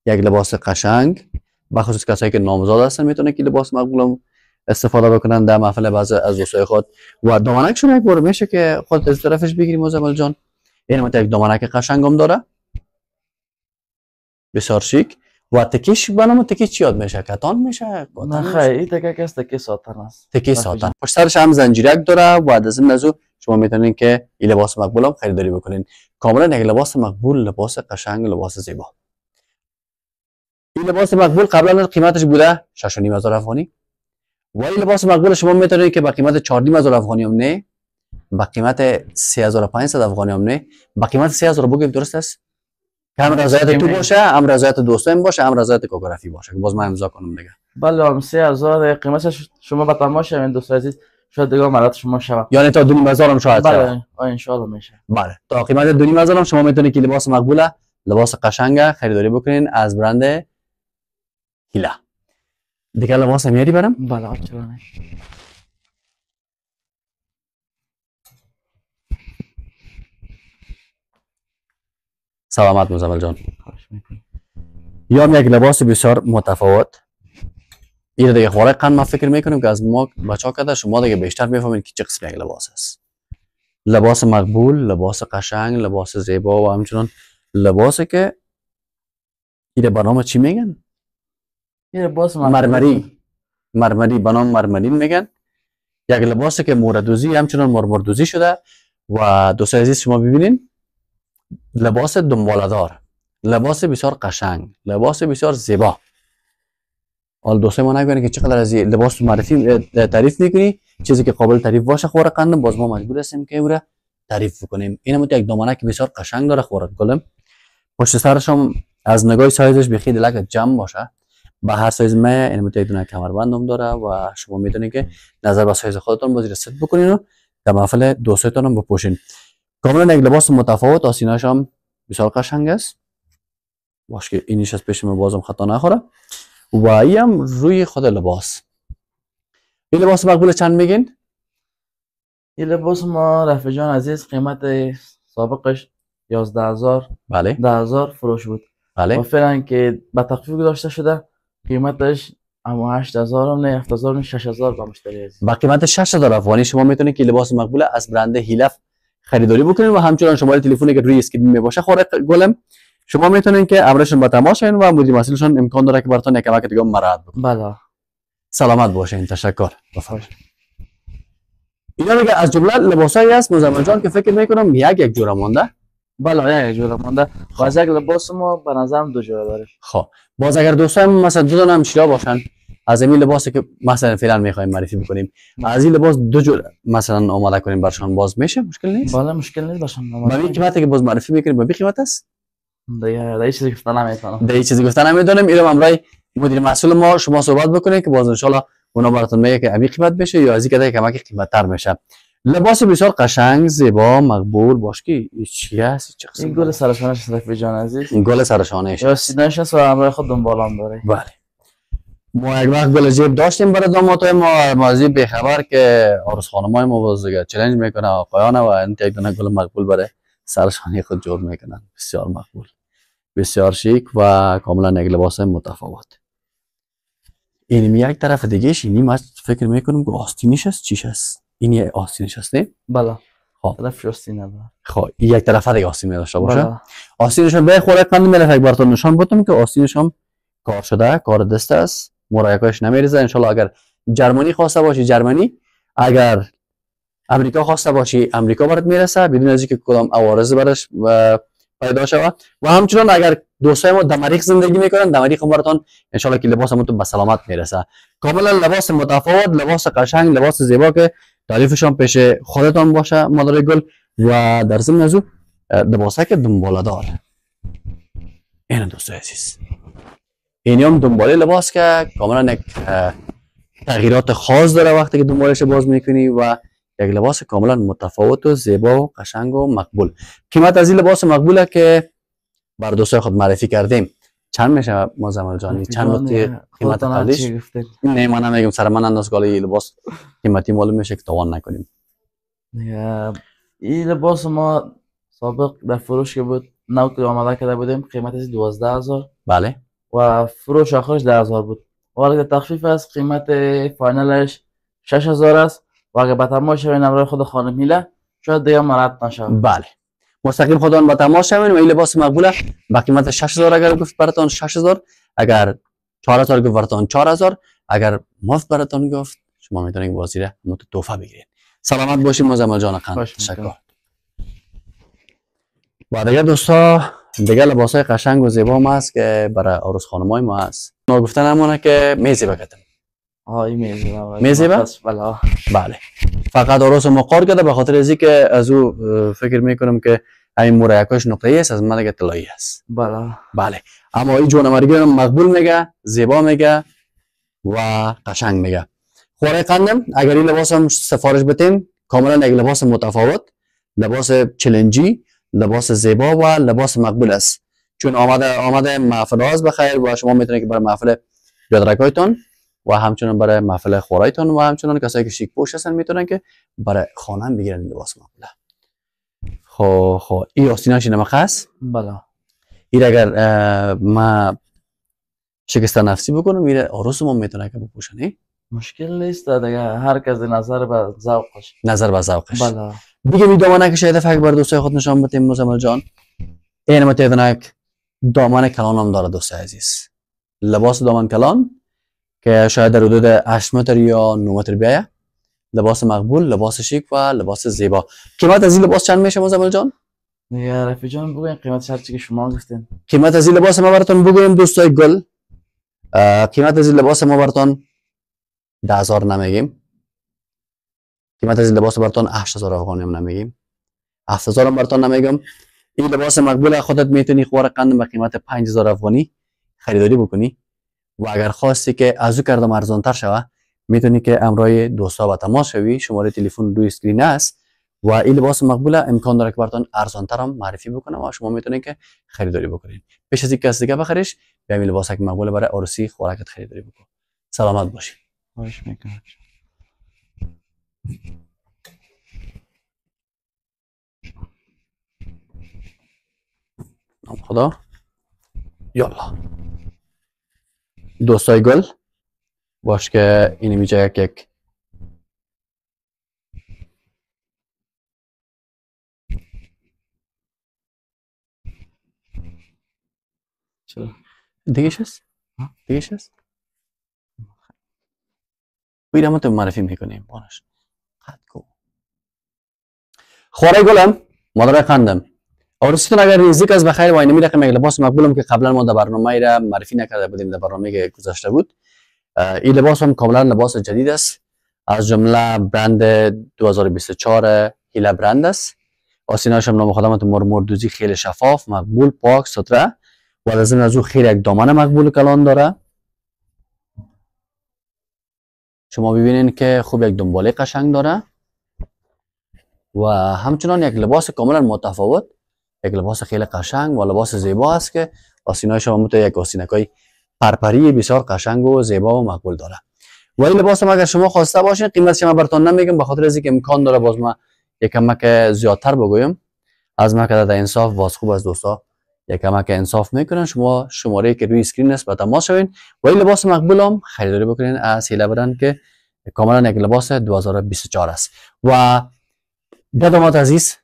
یک لباس قشنگ بخصوص کسایی که نامزاد هستن میتونه که لباس مقبول استفاده بکنن در محفل بعض از دوستای خود و دامنک شما یک بار میشه که خود از طرفش بگیریم مزمل جان این یک دامنک قشنگم داره بسیار شیک و تکیش بنام تکی چی یاد میشه کتان میشه نه خیلی این تکه کس تکیه ساتن است تکیه ساتن پشت سرش هم زنجیرک داره و از این نزو شما میتونین که این لباس مقبول هم خریداری بکنین کاملا یک لباس مقبول لباس قشنگ لباس زیبا این لباس مقبول قبلا قیمتش بوده نیم هزار افغانی و این لباس مقبول شما میتونین که با قیمت نیم هزار افغانی هم نه با قیمت 3500 افغانی هم نه با قیمت 3000 بگیم درست است هم رضایت تو باشه هم رضایت دوستان باشه هم رضایت کوگرافی باشه که باز من امضا کنم دیگه بله هم 3000 قیمتش شما به تماشا این دوست عزیز شاید دیگه مرات شما شود یعنی تا دونی مزار هم شاید بله ان شاء الله میشه بله تا قیمت دونی مزارم شما میتونید که لباس مقبوله لباس قشنگه خریداری بکنین از برند هیلا دیگه لباس میاری برم بله چرا سلامت مزمل جان یا یک لباس بسیار متفاوت این دیگه خواره قند ما فکر میکنیم که از ما بچا کده شما دیگه بیشتر میفهمید که چه قسم یک لباس است لباس مقبول لباس قشنگ لباس زیبا و همچنان لباسی که این به چی میگن این لباس مرمری مرمری بنام نام مرمری میگن یک لباس که موردوزی همچنان مرمردوزی شده و دوست عزیز شما ببینین لباس دنبالدار لباس بسیار قشنگ لباس بسیار زیبا حال دوستای ما نگوینه که چقدر از لباس معرفی تعریف میکنی چیزی که قابل تعریف باشه خور قندم باز ما مجبور هستیم که او تعریف کنیم. این هم یک دامنه که بسیار قشنگ داره خورت گلم پشت سرش هم از نگاه سایزش بخی دلک جمع باشه به هر سایز ما این متعی دونه کمربند هم داره و شما میتونید که نظر به سایز خودتون بازی رسید بکنین و در محفل دوستایتون هم بپوشین کاملا یک لباس متفاوت آسیناش هم بسیار قشنگ است باش که اینیش از پیش بازم خطا نخوره و هم روی خود لباس این لباس مقبول چند میگین؟ این لباس ما رفع جان عزیز قیمت سابقش 11000 بله 10000 فروش بود بله و فعلا که به تخفیف داشته شده قیمتش اما 8000 هم نه 7000 و 6000 با مشتری عزیز با قیمت 6000 افغانی شما میتونید که لباس مقبول از برند هیلف خریداری بکنین و همچنان شماره تلفنی که روی اسکرین میباشه خوره گلم شما میتونین که امرشون با تماس شین و مدیر مسئولشون امکان داره که براتون یک وقت دیگه مراد بکنه بله سلامت باشین تشکر بفرمایید اینا دیگه از جمله لباسایی است مزمن جان که فکر میکنم یک یک جوره مونده بله یک جوره مونده باز خب، لباس ما به نظرم دو جوره داره خب باز اگر دوستان مثلا دو تا هم باشن از این لباس که مثلا فعلا میخوایم معرفی بکنیم از این لباس دو جور مثلا آماده کنیم برشان باز میشه مشکل نیست بالا مشکل نیست برشان آماده به قیمتی که باز معرفی میکنیم به قیمت است دیگه چیزی گفتن نمیتونم دیگه چیزی گفتن نمیدونم اینو امرای مدیر مسئول ما شما صحبت بکنید که باز ان شاء الله اونا براتون میگه که ابی قیمت بشه یا از اینکه کمک قیمت تر میشه لباس بسیار قشنگ زیبا مقبول باش که چی هست چه قسم این گل سرشانش رفیق جان عزیز این گل سرشانش یا سیدنش و امرای خود دنبالم داره بله ما یک وقت گل جیب داشتیم برای دامات های ما این بخبر که آرز خانم های ما بازدگه چلنج میکنه آقایان و انت یک دونه گل مقبول برای سرشانی خود جور میکنن بسیار مقبول بسیار شیک و کاملا یک لباس متفاوت این یک طرف دیگه اینی من فکر میکنم که آستینش هست چیش هست این یه آستینش هست بله خب طرف خب، یک طرف دیگه آستین میداشته باشه بله. آستینش هم بخوره کنم من یک براتون نشان بدم که آستینش هم کار شده کار دست است مراهقش نمیریزه انشالله اگر جرمنی خواسته باشی جرمنی اگر امریکا خواسته باشی امریکا برات میرسه بدون از اینکه کدام عوارض برش پیدا شوه و همچنان اگر دوستای ما دمریخ زندگی میکنن دمریق هم براتون ان که لباس همتون به سلامت میرسه کاملا لباس متفاوت لباس قشنگ لباس زیبا که تعریفشون پیش خودتان باشه مادر گل و در ضمن از لباسک دنبالدار این دوستای عزیز اینی هم دنباله لباس که کاملا یک تغییرات خاص داره وقتی که دنبالش باز میکنی و یک لباس کاملا متفاوت و زیبا و قشنگ و مقبول قیمت از این لباس مقبوله که بر دوستای خود معرفی کردیم چند میشه زمال جانی چند قیمت قدیش نه من نمیگم سر من لباس قیمتی مالو میشه که توان نکنیم این لباس ما سابق در فروش که بود نو که آمده کرده بودیم قیمت دوازده هزار بله و فروش آخرش 10000 بود که تخفیف است قیمت فاینالش 6000 است و اگر به تماس شوین خود خانه میله شاید دیگه مرد نشوید بله مستقیم خودان با تماس شوین و این لباس مقبوله با قیمت 6000 اگر گفت براتون 6000 اگر 4000 گفت براتون 4000 اگر مفت براتون گفت شما میتونید بازیره مت تحفه بگیرید سلامت باشید مزمل جان خان تشکر و دیگر دوستا دیگر لباس های قشنگ و زیبا ما هست که برای عروس های ما هست گفته نمونه که میزی کتم آی میزیبه میزیبه؟ بله بله فقط عروس ما قار کرده به خاطر ازی که از او فکر میکنم که این مورا یکاش نقطه است از من دیگه طلایی است بله بله اما این مرگی رو مقبول میگه زیبا میگه و قشنگ میگه خوره قندم اگر این لباس هم سفارش بتیم کاملا لباس متفاوت لباس چلنجی لباس زیبا و لباس مقبول است چون آمده آمده محفل هاست بخیر و شما میتونید که برای محفل هایتان و همچنان برای محفل خورایتان و همچنان کسایی که شیک پوش هستن میتونن که برای هم بگیرن لباس مقبول خو خب، خو خب. ای آستیناش نمخ است بله این اگر ما شکست نفسی بکنم میره آروس ما میتونه که بپوشنی مشکل نیست دیگه هر کس نظر به ذوقش نظر به ذوقش بله دیگه بی که شاید فکر بر دوستای خود نشان بده مزمل جان این متیدنک دامن کلان هم داره دوستای عزیز لباس دامن کلان که شاید در حدود 8 متر یا 9 متر بیایه لباس مقبول لباس شیک و لباس زیبا قیمت از این لباس چند میشه مزمل جان نگه رفی جان بگویم قیمت هر که شما گفتین قیمت از این لباس ما براتون بگویم دوستای گل قیمت از این لباس ما براتون ده هزار نمیگیم قیمت از این لباس برتون 8000 افغانی هم نمیگیم 7000 هم برتون نمیگم این لباس مقبول خودت میتونی خوار قند به قیمت 5000 افغانی خریداری بکنی و اگر خواستی که از او کردم ارزان تر شوه میتونی که امرای دوستا و تماس شوی شماره تلفن روی اسکرین است و این لباس مقبوله امکان داره که برتان ارزان تر هم معرفی بکنم و شما میتونید که خریداری بکنید پیش از اینکه که دیگه بخریش به این لباس مقبول برای عروسی خوراکت خریداری بکن سلامت میکنم خدا يلا دوستای گل باش که اینی میشه یک یک دیگه شست؟ دیگه شست؟ ویدامو تو معرفی میکنیم بانش خواهد ku خوره گلم مادر خندم آرزوتون اگر نزدیک از بخیر وای اینمی رقم لباس مقبولم که قبلا ما در برنامه را معرفی نکرده بودیم در برنامه که گذشته بود این لباس هم کاملا لباس جدید است از جمله برند 2024 هیلا برند است آسیناش هم نام خدمت مرمور دوزی خیلی شفاف مقبول پاک ستره و از این از او خیلی یک دامن مقبول کلان داره شما ببینین که خوب یک دنباله قشنگ داره و همچنان یک لباس کاملا متفاوت یک لباس خیلی قشنگ و لباس زیبا است که آسینای شما مت یک آسینکای پرپری بسیار قشنگ و زیبا و معقول داره و لباس اگر شما خواسته باشین قیمت شما براتون نمیگم به خاطر اینکه امکان داره باز ما یکم که زیادتر بگویم از ما که در انصاف باز خوب از دوستا کم که انصاف میکنن شما شماره که روی اسکرین است به تماس شوین و این لباس مقبول هم خریداری بکنین از هیله برن که کاملا یک لباس 2024 است و دادامات عزیز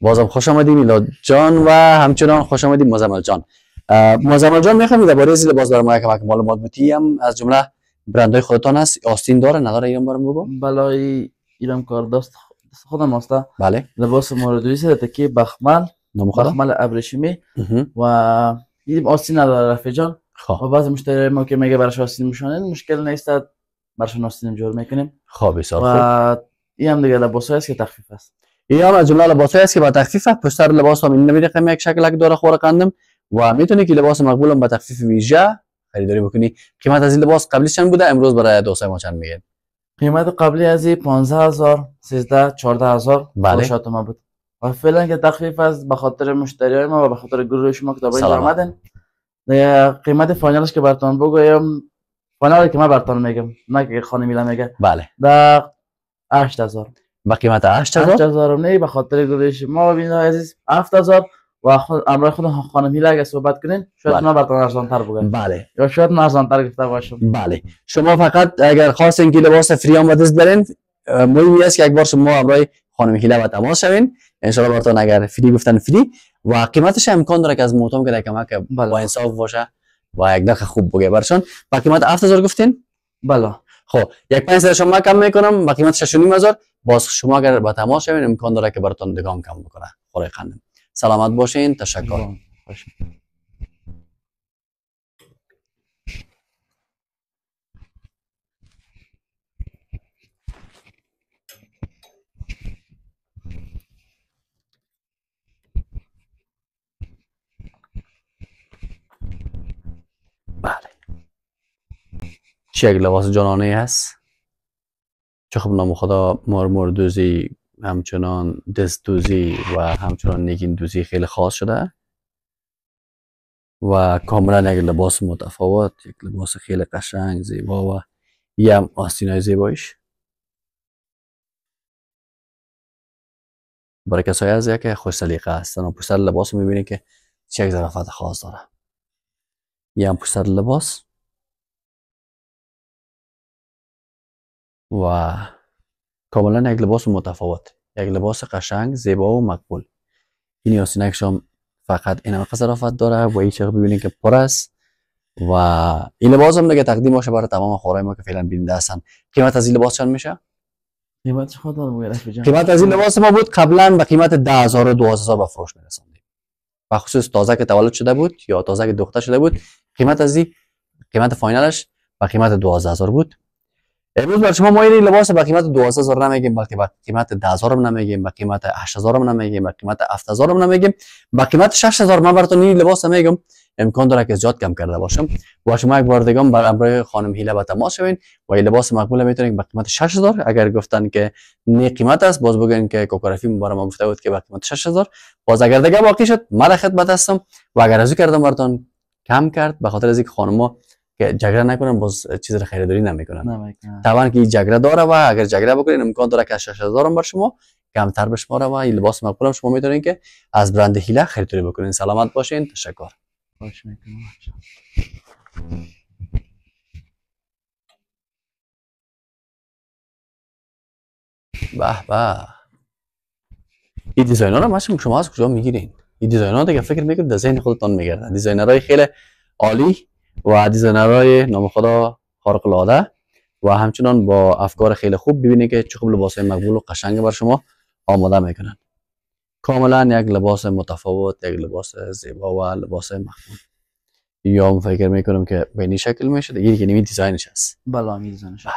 بازم خوش آمدی میلاد جان و همچنان خوش آمدی مزمل جان مزمل جان میخوام درباره از لباس برای ما یک معلومات بودی هم از جمله برندای خودتان است آستین داره نداره ایام برام بگو بلای ایران کار دست خودم هسته بله لباس مورد ویسه تکی بخمل مخمل ابریشمی و دیدیم آستین نداره رفیع جان خب. و بعض مشتری ما که میگه براش آستین میشونن مشکل نیست برشون آستین جور میکنیم خب بسیار و این هم دیگه لباس هست که تخفیف است این هم از جمله لباس است که با تخفیف است پشتر لباس هم این نمیده یک شکل داره خور و میتونی که لباس مقبول هم با تخفیف ویژه خریداری بکنی قیمت از این لباس قبلیش چند بوده امروز برای دوستای ما چند میگه قیمت قبلی از 15000 13 14000 بله. ما بود و فعلا که تخفیف از به خاطر مشتری ما و به خاطر گروه شما که تا آمدن قیمت فاینالش که براتون بگویم فاینالی که ما براتون میگم نه که خانم میلا میگه بله در 8000 با قیمت 8000 8000 نه به خاطر گروه شما و عزیز 7000 و خود خود خانم هیلا اگه صحبت کنین شاید بله. ما براتون ارزان تر بگم بله یا شاید ما ارزان تر گفته باشم بله شما فقط اگر خواستین که لباس فری و دست برین مهم است که یک بار شما امرای خانم هیلا و تماس شوین انشاءالله براتون اگر فری گفتن فری و قیمتش امکان داره که از موتوم که کمک بله. با انصاف باشه و یک دقیقه خوب بگه برشان با قیمت 7000 گفتین بله خب یک پنج سر شما کم میکنم با قیمت 6500 باز شما اگر با تماس شوین امکان داره که براتون دگام کم بکنه خدای خندم سلامت باشین تشکر باشه. بله چه لباس جانانه است چه خب نام خدا مرمر دوزی همچنان دست دوزی و همچنان نگین دوزی خیلی خاص شده و کاملا یک لباس متفاوت یک لباس خیلی قشنگ زیبا و یه هم آستین های زیبایش برای از که خوش سلیقه هستن و پوستر لباس میبینید که چه یک خاص داره پوستر لباس و کاملا یک لباس متفاوت یک لباس قشنگ زیبا و مقبول این یاسین هم فقط این همه ظرافت داره و این چقدر ببینید که پر است و این لباس هم دیگه تقدیم باشه برای تمام خورای ما که فعلا بیننده هستن قیمت از این لباس چند میشه قیمت خدا مبارک قیمت از این لباس ما بود قبلا به قیمت هزار و هزار به فروش میرسوندیم و خصوص تازه که تولد شده بود یا تازه که دختر شده بود قیمت از دی قیمت فاینالش با قیمت 12000 بود امروز بر شما ما این لباس با قیمت 12000 نمیگیم بلکه با قیمت 10000 نمیگیم با قیمت 8000 نمیگیم با قیمت 7000 نمیگیم با قیمت 6000 من براتون این لباس میگم امکان داره که زیاد کم کرده باشم و شما یک بار دیگه بر امر خانم هیله به تماس شوین و این لباس مقبول میتونید با قیمت 6000 اگر گفتن که نه قیمت است باز بگین که کوکرافی مبارم ما گفته بود که با قیمت 6000 باز اگر دیگه باقی شد من خدمت هستم و اگر ازو کردم براتون کم کرد به خاطر از اینکه خانما که جگره نکنن باز چیز را خریداری نمیکنن نمیکنن طبعا که جگره داره و اگر جگره بکنین امکان داره که 6000 بر شما کمتر شما و این لباس مقبول شما میتونین که از برند هیله خریداری بکنین سلامت باشین تشکر به به این دیزاین ها رو شما از کجا میگیرین این دیزاینر دیگه فکر میکنید در ذهن خودتان میگرده های خیلی عالی و های نام خدا خارق العاده و همچنان با افکار خیلی خوب ببینید که چه خوب لباس مقبول و قشنگ بر شما آماده میکنن کاملا یک لباس متفاوت یک لباس زیبا و لباس مقبول یا فکر میکنم که به این شکل میشه دیگه که نمی دیزاینش هست بالا می دیزاینش بله,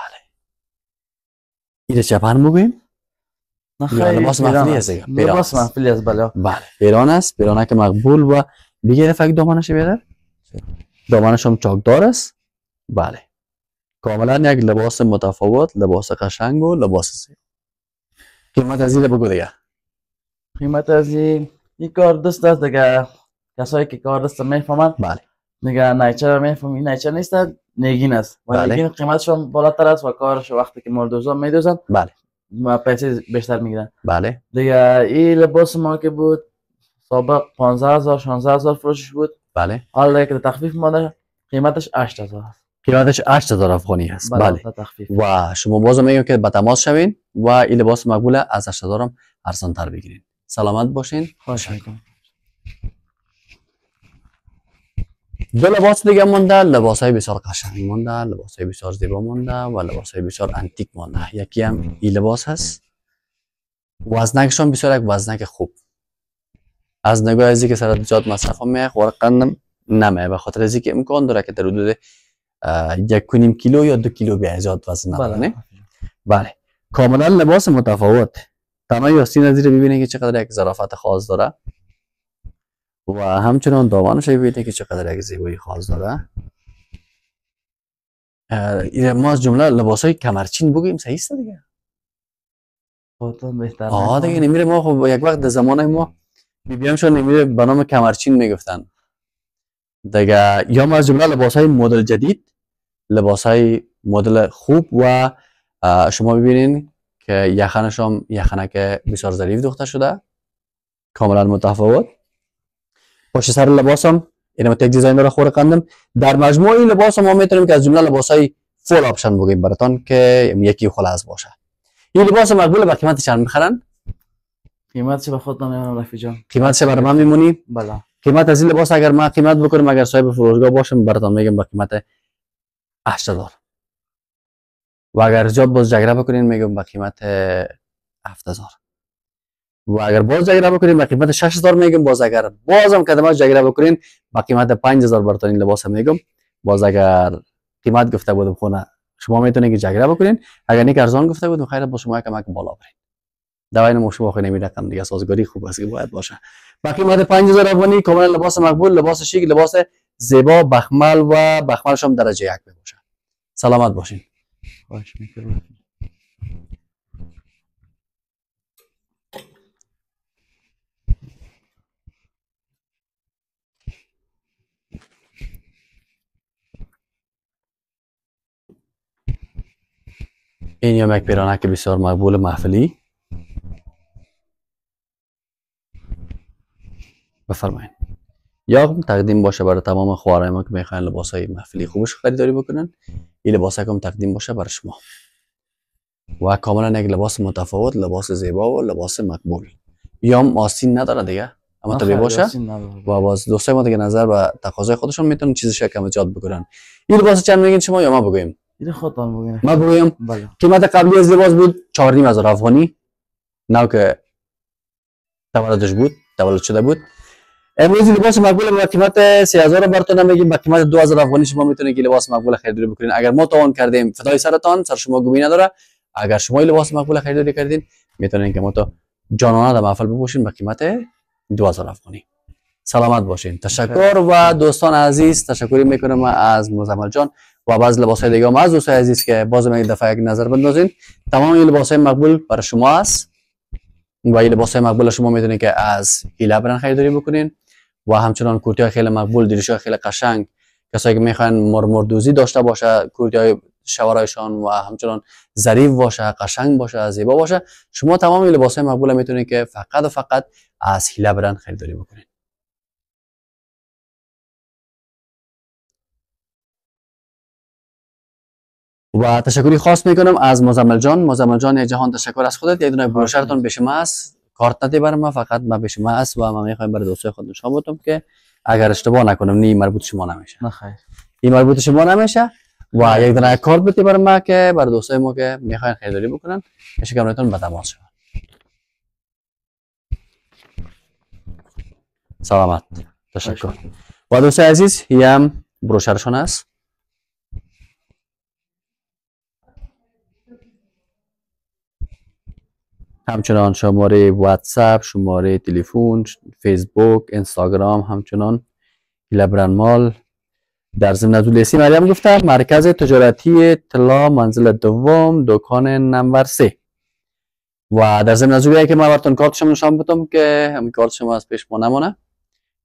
بله. چپن بگویم خیلی لباس محفلی است لباس است بله بله است پیرانه که مقبول و بگیره فکر دامنش بیدر دامنش هم چاکدار است بله کاملا یک لباس متفاوت لباس قشنگ و لباس سی قیمت از این بگو دیگه قیمت از این این کار دست است دیگه کسایی که کار دست میفهمند بله نگه نایچه رو میفهمی نایچه نیست نگین است و بله. نگین قیمتش هم بالاتر است و کارش وقتی که مردوزا میدوزن بله پیسه بیشتر میگیرن بله دیگه این لباس ما که بود سابق 15000 16000 فروشش بود بله حالا که تخفیف ده قیمتش 8000 است قیمتش 8000 افغانی است بله, و شما باز میگم که به تماس شوین و این لباس مقبوله از 8000 هم ارزان تر بگیرین سلامت باشین خوش دو لباس دیگه مونده لباس های بسیار قشنگ مونده لباس های بسیار زیبا مونده و لباس های بسیار انتیک مونده یکی هم این لباس هست وزنکشون بسیار یک وزنک خوب از نگاه ازی که سر جاد مصرف هم میخ ورقن نمه به خاطر ازی که امکان داره که در حدود یک کنیم کیلو یا دو کیلو به زیاد وزن نداره بله. بله کاملا لباس متفاوت تنها یاسین از زیر ببینید که چقدر یک ظرافت خاص داره و همچنان شاید ببینید که چقدر یک زیبایی خاص داره ما از جمله لباس های کمرچین بگیم صحیح است دیگه آه دیگه نمیره ما خب یک وقت در زمان ما بیبیام شو نمیره به نام کمرچین میگفتن دیگه یا ما از جمله لباس های مدل جدید لباس های مدل خوب و شما ببینین که یخنش هم یخنک بسیار ظریف دوخته شده کاملا متفاوت پشت سر لباسم اینم یعنی تک دیزاین رو خور در مجموع این لباس ما میتونیم که از جمله لباس های فول آپشن بگیم براتون که یکی خلاص باشه این لباس مقبول با قیمت چند میخرن قیمتش به خود نمیدونم رفیق جان قیمتش بر من میمونی بله قیمت از این لباس اگر من قیمت بکنم اگر صاحب فروشگاه باشم براتان میگم با قیمت 8000 دلار و اگر جاب باز جگره بکنین میگم با قیمت 7000 و اگر باز جگره بکنین با قیمت 6000 میگم باز اگر هم کدما جگره بکنین با قیمت 5000 برتون لباس هم میگم باز اگر قیمت گفته بودم خونه شما میتونید که جگره بکنین اگر نیک ارزان گفته بودم خیر با شما کمک بالا برین دوای نمو شما خو نمی رقم دیگه سازگاری خوب است که باید باشه با قیمت 5000 افغانی کاملا لباس مقبول لباس شیک لباس زیبا بخمل و بخملش هم درجه یک باشه سلامت باشین باش میکرم. این یا یک پیرانک بسیار مقبول محفلی بفرمایید یا تقدیم باشه برای تمام خواره ما که میخواین لباس های محفلی خوبش خریداری بکنن این لباس هم تقدیم باشه برای شما و کاملا یک لباس متفاوت لباس زیبا و لباس مقبول یا هم آسین نداره دیگه اما طبیعی باشه و باز دوستای ما دیگه نظر و تقاضای خودشون میتونن چیزش کم ایجاد بکنن این لباس چند میگین شما یا ما بگویم این خودتان بگویم من بگویم بله. قیمت قبلی از لباس بود نیم هزار افغانی نو که تولدش بود تولد شده بود امروز لباس مقبول با قیمت 3000 براتون میگیم با قیمت 2000 افغانی شما میتونید که لباس مقبول خریداری بکنین اگر ما توان کردیم فدای سرتان سر شما گمی نداره اگر شما لباس مقبول خریداری کردین میتونین که ما تو جانانه در محفل بپوشین با قیمت 2000 افغانی سلامت باشین تشکر و دوستان عزیز تشکر میکنم از مزمل جان و بعض لباس های دیگه هم از دوست عزیز که باز یک دفعه یک نظر بندازین تمام این لباس های مقبول برای شما است و این لباس های مقبول شما میتونید که از هیله برن خریداری بکنین و همچنان کورتی های خیلی مقبول دیرش های خیلی قشنگ کسایی که میخوان مرمردوزی داشته باشه کورتی های و همچنان ظریف باشه قشنگ باشه زیبا باشه شما تمام لباس های مقبول میتونید که فقط و فقط از هیله برن خریداری بکنین و تشکری خاص میکنم از مزمل جان مزمل جان جهان تشکر از خودت یک دونه بروشرتون به شما است کارت ندی بر ما فقط ما به شما است و ما میخوایم بر دوستای خود نشان بودم که اگر اشتباه نکنم نی مربوط شما نمیشه نخیر این مربوط شما نمیشه و یک دونه کارت بدی بر ما که برای دوستای ما که میخوان خریداری بکنن پیش به تماس شما سلامت تشکر و دوستای عزیز هم بروشرشون است همچنان شماره واتساپ شماره تلفن فیسبوک اینستاگرام همچنان مال در ضمن از لیسی مریم گفتم مرکز تجارتی طلا منزل دوم دکان نمبر سه و در ضمن از که من براتون کارت شما نشان بدم که هم کارت شما از پیش ما نمانه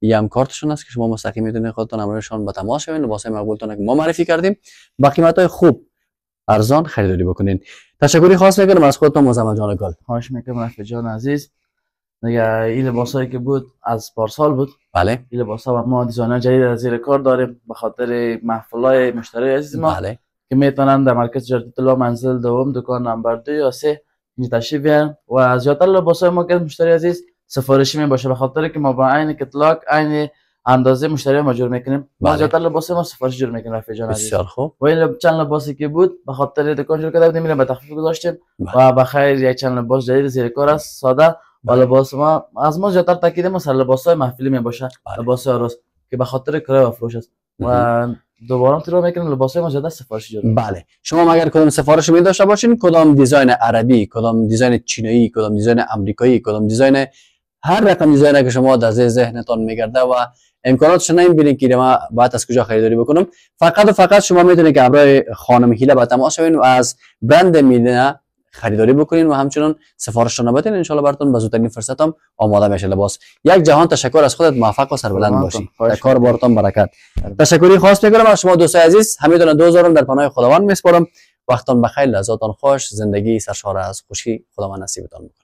یا هم کارتشون است که شما مستقیم میتونید خودتون امرشان به تماس شوین لباس مقبولتون که ما معرفی کردیم با قیمت های خوب ارزان خریداری بکنین تشکری خاص میکنم از خودتون مزمن جان گل خواهش میکنم رفیق جان عزیز دیگه این هایی که بود از پارسال بود بله این ها ما دیزاینر جدید از زیر کار داریم به خاطر های مشتری عزیز ما بله. که میتونن در مرکز جردت طلا منزل دوم دکان نمبر دو یا سه تشریف و از لباس های ما که مشتری عزیز سفارشی می باشه به خاطر که ما با عین کتلاک عین اندازه مشتری ما جور میکنیم ما بله. زیادتر لباس ما سفارش جور میکنیم رفیق جان بسیار خوب و این چند لباسی که بود به خاطر دکان جور کرده بودیم میرم به تخفیف گذاشتیم بله. و به خیر یک چند لباس جدید زیر کار است ساده و بله. لباس ما از ما زیادتر تاکید ما سر لباس های محفلی می باشه لباس عروس که به خاطر کرای و فروش است و دوباره تو رو میکنیم لباس ما زیاد سفارش جور بله شما مگر کدام سفارش می داشته باشین کدام دیزاین عربی کدام دیزاین چینی کدام دیزاین آمریکایی کدام دیزاین هر رقمی زینه که شما در ذهن ذهنتان میگرده و امکاناتش نه بینید که ما بعد از کجا خریداری بکنم فقط و فقط شما میتونید که همراه خانم هیله با تماس شوین و از برند میدنه خریداری بکنین و همچنان سفارش رو بدین ان شاءالله براتون به زودترین فرصت هم آماده میشه لباس یک جهان تشکر از خودت موفق و سربلند باشی در کار براتون برکت تشکری خاص میکنم از شما دوستای عزیز دو دوزارم در پناه خداوند میسپارم وقتتون بخیر لذاتون خوش زندگی سرشار از خوشی خداوند نصیبتان